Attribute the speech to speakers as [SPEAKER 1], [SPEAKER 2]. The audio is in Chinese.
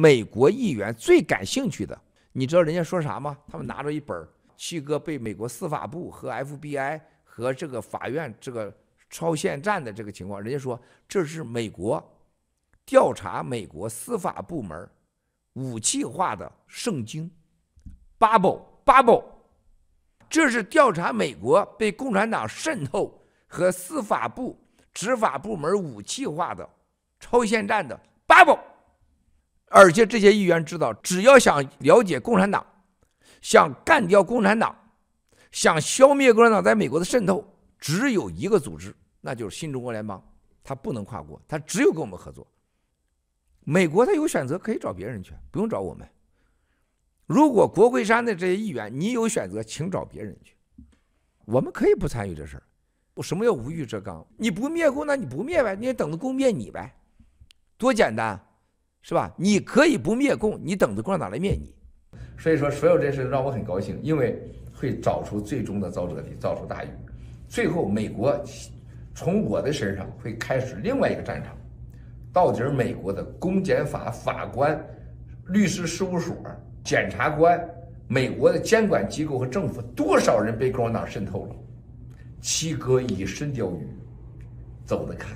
[SPEAKER 1] 美国议员最感兴趣的，你知道人家说啥吗？他们拿着一本《七哥被美国司法部和 FBI 和这个法院这个超限战的这个情况》，人家说这是美国调查美国司法部门武器化的圣经，《Bubble Bubble》，这是调查美国被共产党渗透和司法部执法部门武器化的超限战的《Bubble》。而且这些议员知道，只要想了解共产党，想干掉共产党，想消灭共产党在美国的渗透，只有一个组织，那就是新中国联邦。他不能跨国，他只有跟我们合作。美国他有选择，可以找别人去，不用找我们。如果国会山的这些议员你有选择，请找别人去，我们可以不参与这事儿。我什么叫无欲则刚？你不灭共，那你不灭呗，你也等着共灭你呗，多简单。是吧？你可以不灭共，你等着共产党来灭你。所以说，所有这事让我很高兴，因为会找出最终的造折的，造出大鱼。最后，美国从我的身上会开始另外一个战场。到底美国的公检法法官、律师事务所、检察官、美国的监管机构和政府，多少人被共产党渗透了？七哥以身钓鱼，走得开。